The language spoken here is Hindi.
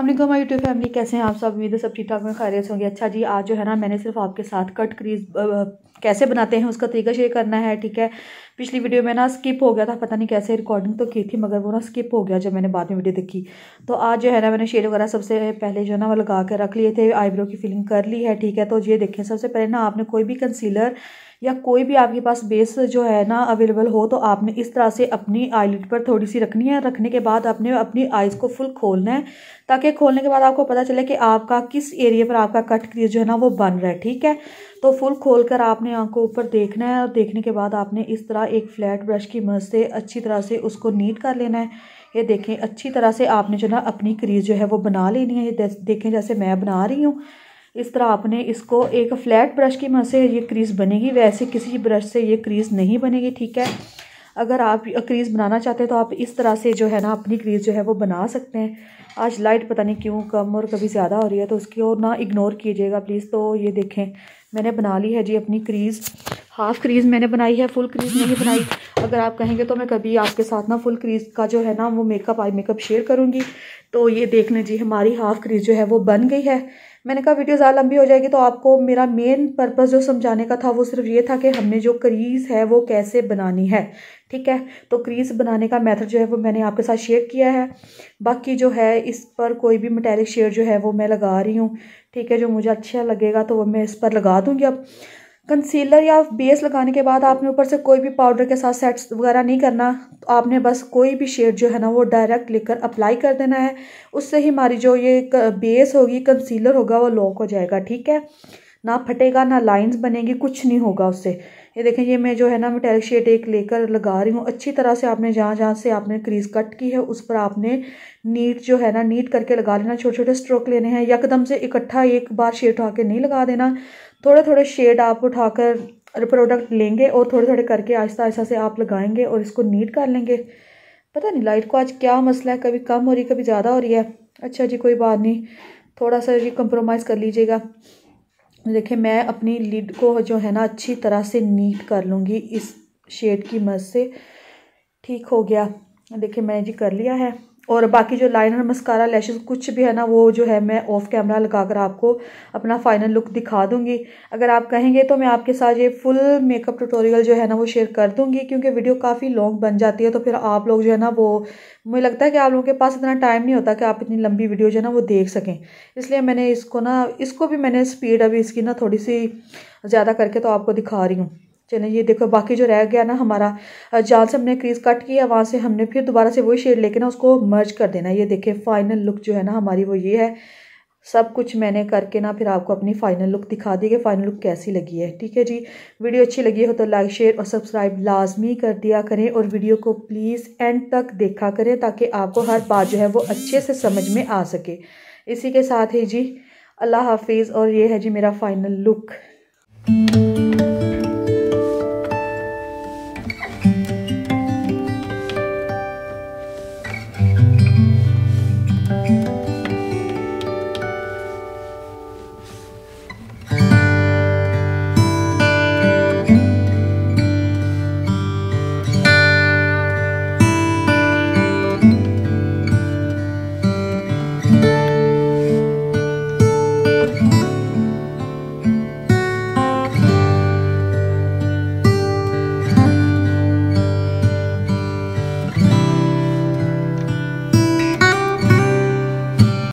अल्लाम माई यूट्यूब फैमिली कैसे हैं आप सब उम्मीद है सब ठीक ठाक में खैरियत होंगे अच्छा जी आज जो है ना मैंने सिर्फ आपके साथ कट क्रीज कैसे बनाते हैं उसका तरीका शेयर करना है ठीक है पिछली वीडियो में ना स्किप हो गया था पता नहीं कैसे रिकॉर्डिंग तो की थी मगर वो ना स्किप हो गया जब मैंने बाद में वीडियो देखी तो आज जो है ना मैंने शेड वगैरह सबसे पहले जो है ना वो लगा कर रख लिए थे आईब्रो की फिलिंग कर ली है ठीक है तो ये देखें सबसे पहले ना आपने कोई भी कंसीलर या कोई भी आपके पास बेस जो है ना अवेलेबल हो तो आपने इस तरह से अपनी आईलिट पर थोड़ी सी रखनी है रखने के बाद आपने अपनी आइज़ को फुल खोलना है ताकि खोलने के बाद आपको पता चले कि आपका किस एरिया पर आपका कट क्रिय जो है ना वो बन रहा है ठीक है तो फुल खोल कर आपने आँख को ऊपर देखना है और देखने के बाद आपने इस तरह का एक फ्लैट ब्रश की मदद से अच्छी तरह से उसको नीट कर लेना है ये देखें अच्छी तरह से आपने जो ना अपनी क्रीज जो है वो बना लेनी है ये देखें जैसे मैं बना रही हूँ इस तरह आपने इसको एक फ्लैट ब्रश की मदद से ये क्रीज़ बनेगी वैसे किसी ब्रश से ये क्रीज़ नहीं बनेगी ठीक है अगर आप क्रीज़ बनाना चाहते हैं तो आप इस तरह से जो है ना अपनी क्रीज़ जो है वो बना सकते हैं आज लाइट पता नहीं क्यों कम और कभी ज़्यादा हो रही है तो उसकी और ना इग्नोर कीजिएगा प्लीज़ तो ये देखें मैंने बना ली है जी अपनी क्रीज़ हाफ क्रीज मैंने बनाई है फुल क्रीज नहीं बनाई अगर आप कहेंगे तो मैं कभी आपके साथ ना फुल क्रीज का जो है ना वो मेकअप आई मेकअप शेयर करूंगी तो ये देख लें जी हमारी हाफ क्रीज जो है वो बन गई है मैंने कहा वीडियो ज़्यादा लंबी हो जाएगी तो आपको मेरा मेन पर्पस जो समझाने का था वो सिर्फ ये था कि हमने जो क्रीज़ है वो कैसे बनानी है ठीक है तो क्रीज़ बनाने का मेथड जो है वो मैंने आपके साथ शेयर किया है बाकी जो है इस पर कोई भी मटेरिक शेयर जो है वो मैं लगा रही हूँ ठीक है जो मुझे अच्छा लगेगा तो वो मैं इस पर लगा दूँगी अब कंसीलर या बेस लगाने के बाद आपने ऊपर से कोई भी पाउडर के साथ सेट्स वगैरह नहीं करना तो आपने बस कोई भी शेड जो है ना वो डायरेक्ट लेकर अप्लाई कर देना है उससे ही हमारी जो ये बेस होगी कंसीलर होगा वो लॉक हो जाएगा ठीक है ना फटेगा ना लाइंस बनेगी कुछ नहीं होगा उससे ये देखें ये मैं जो है ना मेटेलिक शेड एक लेकर लगा रही हूँ अच्छी तरह से आपने जहाँ जहाँ से आपने क्रीज कट की है उस पर आपने नीट जो है ना नीट करके लगा लेना छोटे छोटे स्ट्रोक लेने हैं यकदम से इकट्ठा एक बार शेड उठा के नहीं लगा देना थोड़े थोड़े शेड आप उठाकर प्रोडक्ट लेंगे और थोड़े थोड़े करके आहिस्ता आहिस्ता से आप लगाएंगे और इसको नीट कर लेंगे पता नहीं लाइट को आज क्या मसला है कभी कम हो रही है कभी ज़्यादा हो रही है अच्छा जी कोई बात नहीं थोड़ा सा जी कंप्रोमाइज़ कर लीजिएगा देखिए मैं अपनी लिड को जो है ना अच्छी तरह से नीट कर लूँगी इस शेड की मदद से ठीक हो गया देखिए मैंने जी कर लिया है और बाकी जो लाइनर मस्कारा लैशेस कुछ भी है ना वो जो है मैं ऑफ कैमरा लगाकर आपको अपना फाइनल लुक दिखा दूंगी अगर आप कहेंगे तो मैं आपके साथ ये फुल मेकअप ट्यूटोरियल जो है ना वो शेयर कर दूंगी क्योंकि वीडियो काफ़ी लॉन्ग बन जाती है तो फिर आप लोग जो है ना वो मुझे लगता है कि आप लोगों के पास इतना टाइम नहीं होता कि आप इतनी लंबी वीडियो जो है ना वो देख सकें इसलिए मैंने इसको ना इसको भी मैंने स्पीड अभी इसकी ना थोड़ी सी ज़्यादा करके तो आपको दिखा रही हूँ चले ये देखो बाकी जो रह गया ना हमारा जाल से हमने क्रीज कट किया वहाँ से हमने फिर दोबारा से वही शेड लेके ना उसको मर्ज कर देना ये देखे फाइनल लुक जो है ना हमारी वो ये है सब कुछ मैंने करके ना फिर आपको अपनी फाइनल लुक दिखा दी कि फाइनल लुक कैसी लगी है ठीक है जी वीडियो अच्छी लगी हो तो लाइक शेयर और सब्सक्राइब लाजमी कर दिया करें और वीडियो को प्लीज़ एंड तक देखा करें ताकि आपको हर बात जो है वो अच्छे से समझ में आ सके इसी के साथ ही जी अल्लाह हाफिज़ और ये है जी मेरा फाइनल लुक